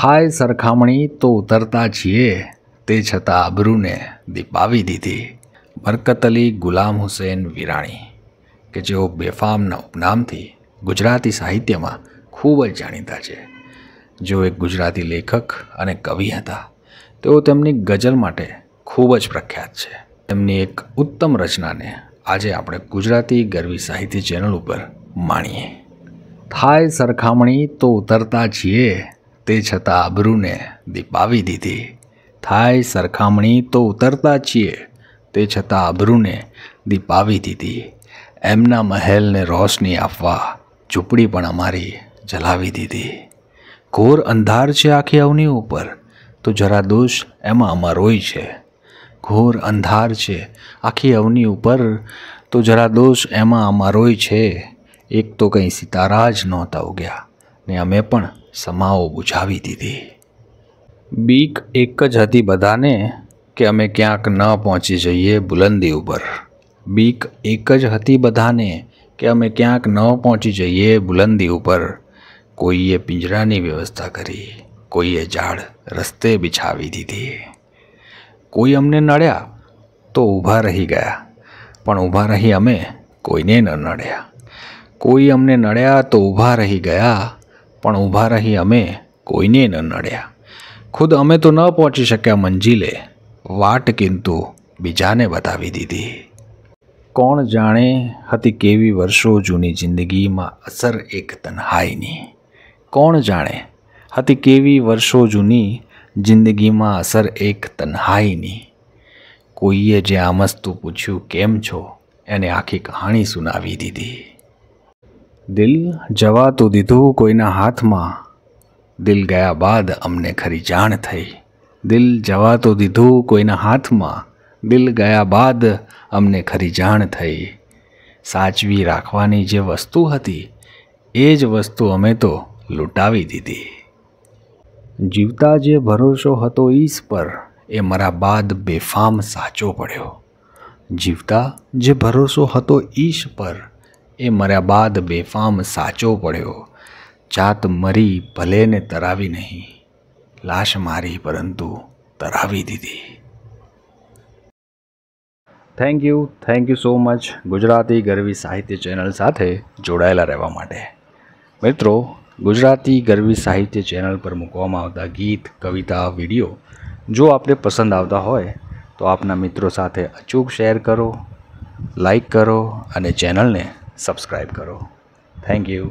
થાય સરખામણી તો ઉતરતા છીએ તે છતાં અબરૂને દીપાવી દીધી બરકત અલી ગુલામ હુસેન વિરાણી કે જેઓ બેફામના ઉપનામથી ગુજરાતી સાહિત્યમાં ખૂબ જ જાણીતા છે જેઓ એક ગુજરાતી લેખક અને કવિ હતા તેઓ તેમની ગઝલ માટે ખૂબ જ પ્રખ્યાત છે તેમની એક ઉત્તમ રચનાને આજે આપણે ગુજરાતી ગરવી સાહિત્ય ચેનલ ઉપર માણીએ થાય સરખામણી તો ઉતરતા છીએ તે છતાં આબરૂને દીપાવી દીધી થાય સરખામણી તો ઉતરતા છીએ તે છતાં આબરૂને દીપાવી દીધી એમના મહેલને રોશની આપવા ઝૂંપડી પણ અમારી જલાવી દીધી ઘોર અંધાર છે આખી અવની ઉપર તો જરા દોષ એમાં અમારોય છે ઘોર અંધાર છે આખી અવની ઉપર તો જરા દોષ એમાં અમારોય છે એક તો કંઈ સિતારા જ નહોતા ઉગ્યા ને અમે પણ સમાઓ બુઝાવી દીધી બીક એક જ હતી બધાને કે અમે ક્યાંક ન પહોંચી જઈએ બુલંદી ઉપર બીક એક જ હતી બધાને કે અમે ક્યાંક ન પહોંચી જઈએ બુલંદી ઉપર કોઈએ પિંજરાની વ્યવસ્થા કરી કોઈએ ઝાડ રસ્તે બિછાવી દીધી કોઈ અમને નડ્યા તો ઊભા રહી ગયા પણ ઊભા રહી અમે કોઈને ન નડ્યા કોઈ અમને નડ્યા તો ઊભા રહી ગયા પણ ઊભા રહી અમે કોઈને ન નડ્યા ખુદ અમે તો ન પહોંચી શક્યા મંજિલે વાટ કિંતુ બીજાને બતાવી દીધી કોણ જાણે હતી કેવી વર્ષો જૂની જિંદગીમાં અસર એક તન્હાઈની કોણ જાણે હતી કેવી વર્ષો જૂની જિંદગીમાં અસર એક તન્હાઈની કોઈએ જે આમસ્તું પૂછ્યું કેમ છો એને આખી કહાણી સુનાવી દીધી દિલ જવા તો દીધું કોઈના હાથમાં દિલ ગયા બાદ અમને ખરી જાણ થઈ દિલ જવા તો દીધું કોઈના હાથમાં દિલ ગયા બાદ અમને ખરી જાણ થઈ સાચવી રાખવાની જે વસ્તુ હતી એ જ વસ્તુ અમે તો લૂંટાવી દીધી જીવતા જે ભરોસો હતો ઈસ પર એ મરા બાદ બેફામ સાચો પડ્યો જીવતા જે ભરોસો હતો ઈશ પર એ મર્યા બાદ બેફામ સાચો પડ્યો જાત મરી ભલે ને તરાવી નહીં લાશ મારી પરંતુ તરાવી દીધી thank you thank you so much Gujarati Garvi Sahitya channel સાથે જોડાયેલા રહેવા માટે મિત્રો ગુજરાતી ગરવી સાહિત્ય ચેનલ પર મૂકવામાં આવતા ગીત કવિતા વિડીયો જો આપણે પસંદ આવતા હોય તો આપના મિત્રો સાથે અચૂક શેર કરો લાઈક કરો અને ચેનલને સબસ્ક્રાઈબ કરો થેન્ક યુ